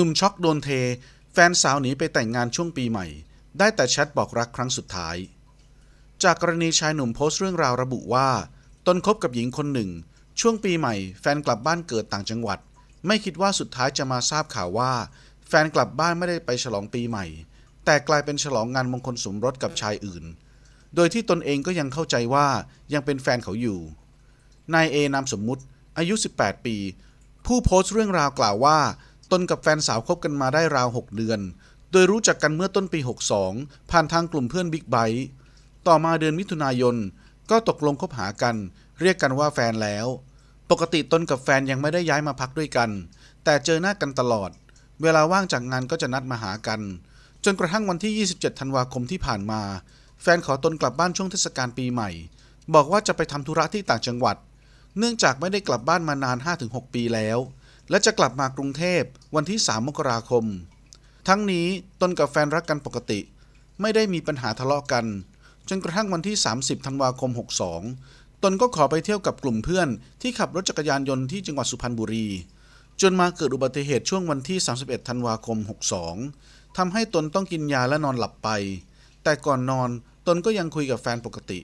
หนุ่มช็อกโดนเท แฟนสาวหนีไปแต่งงานช่วงปีใหม่ ได้แต่แชทบอกรักครั้งสุดท้าย จากกรณีชายหนุ่มโพสต์เรื่องราวระบุว่า ตนคบกับหญิงคนหนึ่ง ช่วงปีใหม่แฟนกลับบ้านเกิดต่างจังหวัด ไม่คิดว่าสุดท้ายจะมาทราบข่าวว่า แฟนกลับบ้านไม่ได้ไปฉลองปีใหม่ แต่กลายเป็นฉลองงานมงคลสมรสกับชายอื่น โดยที่ตนเองก็ยังเข้าใจว่ายังเป็นแฟนเขาอยู่ นายเอ นามสมมุติ อายุ 18 ปี ผู้โพสต์เรื่องราวกล่าวว่าตนกับแฟนสาวคบกันมาได้ราว 6 เดือน โดยรู้จักกันเมื่อต้นปี 62 ผ่านทางกลุ่มเพื่อนบิ๊กไบต์ต่อมาเดือนมิถุนายนก็ตกลงคบหากัน เรียกกันว่าแฟนแล้ว ปกติตนกับแฟนยังไม่ได้ย้ายมาพักด้วยกัน แต่เจอหน้ากันตลอด เวลาว่างจากงานก็จะนัดมาหากัน จนกระทั่งวันที่ 27 ธันวาคมที่ผ่านมา แฟนขอตนกลับบ้านช่วงเทศกาลปีใหม่ บอกว่าจะไปทำธุระที่ต่างจังหวัด เนื่องจากไม่ได้กลับบ้านมานาน 5-6 ปีแล้วและจะกลับมากรุงเทพวันที่ 3 มกราคม ทั้งนี้ตนกับแฟนรักกันปกติ ไม่ได้มีปัญหาทะเลาะกัน จนกระทั่งวันที่ 30 ธันวาคม 62 ตนก็ขอไปเที่ยวกับกลุ่มเพื่อนที่ขับรถจักรยานยนต์ที่จังหวัดสุพรรณบุรี จนมาเกิดอุบัติเหตุช่วงวันที่ 31 ธันวาคม 62 ทำให้ตนต้องกินยาและนอนหลับไป แต่ก่อนนอนตนก็ยังคุยกับแฟนปกติ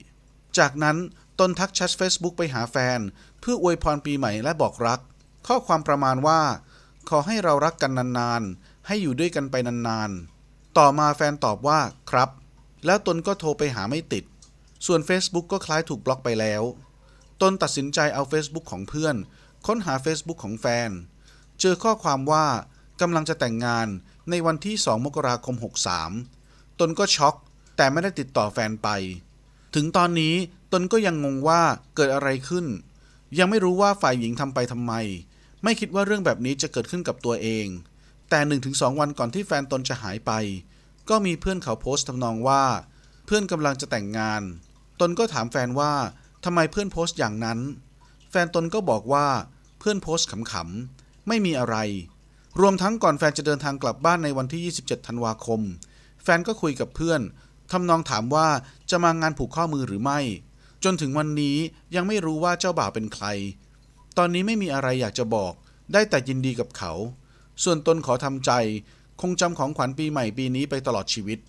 จากนั้นตนทักแชท Facebook ไปหาแฟน เพื่ออวยพรปีใหม่และบอกรักข้อความประมาณว่าขอให้เรารักกันนานๆ ให้อยู่ด้วยกันไปนานๆ ต่อมาแฟนตอบว่าครับ แล้วตนก็โทรไปหาไม่ติด ส่วน Facebook ก็คล้ายถูกบล็อกไปแล้ว ตนตัดสินใจเอา Facebook ของเพื่อนค้นหา Facebook ของแฟน เจอข้อความว่ากำลังจะแต่งงานในวันที่ 2 มกราคม 63 ตนก็ช็อกแต่ไม่ได้ติดต่อแฟนไป ถึงตอนนี้ตนก็ยังงงว่าเกิดอะไรขึ้น ยังไม่รู้ว่าฝ่ายหญิงทำไปทำไมไม่คิดว่าเรื่องแบบนี้จะเกิดขึ้นกับตัวเอง แต่1-2วันก่อนที่แฟนตนจะหายไป ก็มีเพื่อนเขาโพสต์ทำนองว่า เพื่อนกำลังจะแต่งงาน ตนก็ถามแฟนว่าทำไมเพื่อนโพสต์อย่างนั้น แฟนตนก็บอกว่า เพื่อนโพสต์ขำๆ ไม่มีอะไร รวมทั้งก่อนแฟนจะเดินทางกลับบ้านในวันที่ 27ธันวาคม แฟนก็คุยกับเพื่อนทำนองถามว่าจะมางานผูกข้อมือหรือไม่ จนถึงวันนี้ยังไม่รู้ว่าเจ้าบ่าวเป็นใครตอนนี้ไม่มีอะไรอยากจะบอก ได้แต่ยินดีกับเขา ส่วนตนขอทำใจ คงจำของขวัญปีใหม่ปีนี้ไปตลอดชีวิต